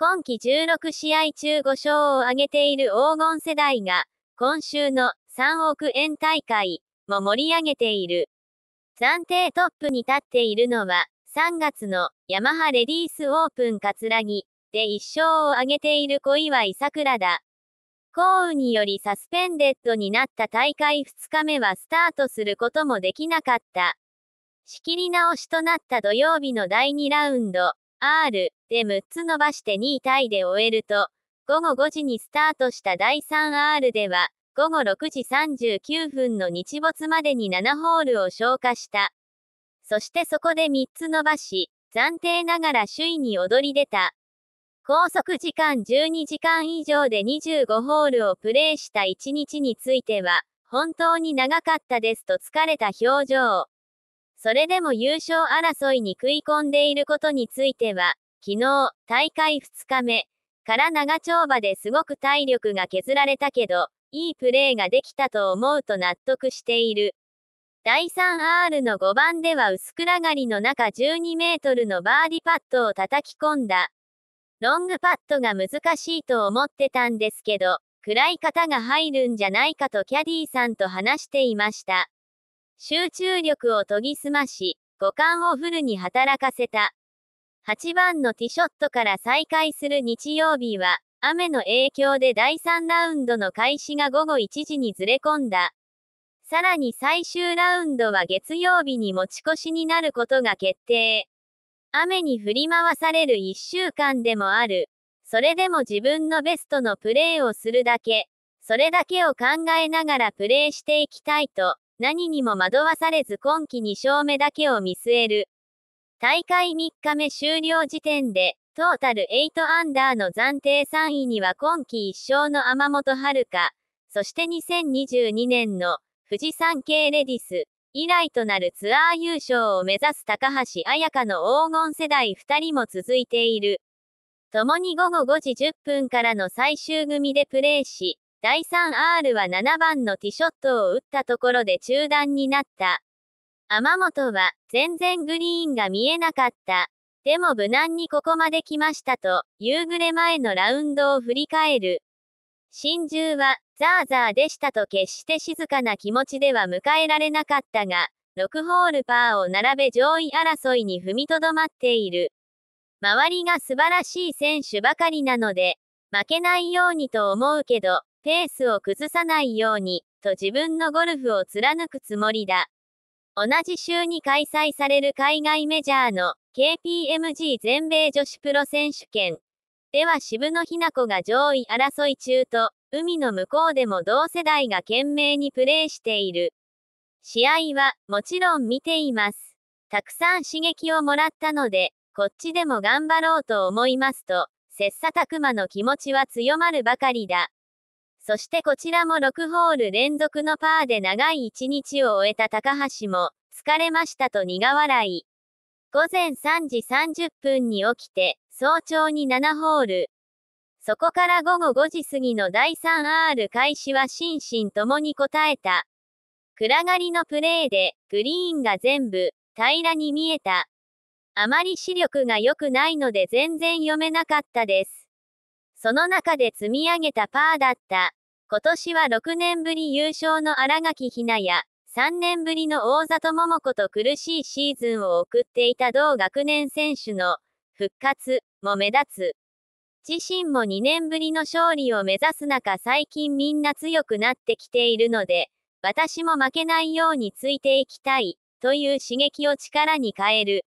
今季16試合中5勝を挙げている黄金世代が、今週の3億円大会も盛り上げている。暫定トップに立っているのは、3月のヤマハレディースオープンカツラギで1勝を挙げている小岩井桜だ。降雨によりサスペンデッドになった大会2日目はスタートすることもできなかった。仕切り直しとなった土曜日の第2ラウンド、R で6つ伸ばして2位タイで終えると、午後5時にスタートした第 3R では、午後6時39分の日没までに7ホールを消化した。そしてそこで3つ伸ばし、暫定ながら首位に躍り出た。高速時間12時間以上で25ホールをプレーした1日については、本当に長かったですと疲れた表情。それでも優勝争いに食い込んでいることについては、昨日、大会2日目から長丁場ですごく体力が削られたけど、いいプレーができたと思うと納得している。第 3R の5番では薄暗がりの中12メートルのバーディパットを叩き込んだ。ロングパットが難しいと思ってたんですけど、暗い方が入るんじゃないかとキャディーさんと話していました。集中力を研ぎ澄まし、五感をフルに働かせた。8番のティショットから再開する日曜日は、雨の影響で第3ラウンドの開始が午後1時にずれ込んだ。さらに最終ラウンドは月曜日に持ち越しになることが決定。雨に振り回される1週間でもある。それでも自分のベストのプレーをするだけ。それだけを考えながらプレーしていきたいと。何にも惑わされず今季2勝目だけを見据える。大会3日目終了時点で、トータル8アンダーの暫定3位には今季1勝の天本遥、そして2022年の富士山系レディス以来となるツアー優勝を目指す高橋彩香の黄金世代2人も続いている。共に午後5時10分からの最終組でプレーし、第 3R は7番のティショットを打ったところで中断になった。天本は、全然グリーンが見えなかった。でも無難にここまで来ましたと、夕暮れ前のラウンドを振り返る。真珠は、ザーザーでしたと決して静かな気持ちでは迎えられなかったが、6ホールパーを並べ上位争いに踏みとどまっている。周りが素晴らしい選手ばかりなので、負けないようにと思うけど、ペースを崩さないように、と自分のゴルフを貫くつもりだ。同じ週に開催される海外メジャーの KPMG 全米女子プロ選手権では渋野日向子が上位争い中と、海の向こうでも同世代が懸命にプレーしている。試合はもちろん見ています。たくさん刺激をもらったので、こっちでも頑張ろうと思いますと、切磋琢磨の気持ちは強まるばかりだ。そしてこちらも6ホール連続のパーで長い一日を終えた高橋も、疲れましたと苦笑い。午前3時30分に起きて、早朝に7ホール。そこから午後5時過ぎの第 3R 開始は心身ともに応えた。暗がりのプレーで、グリーンが全部、平らに見えた。あまり視力が良くないので全然読めなかったです。その中で積み上げたパーだった。今年は6年ぶり優勝の新垣ひなや、3年ぶりの大里桃子と苦しいシーズンを送っていた同学年選手の復活も目立つ。自身も2年ぶりの勝利を目指す中最近みんな強くなってきているので、私も負けないようについていきたい、という刺激を力に変える。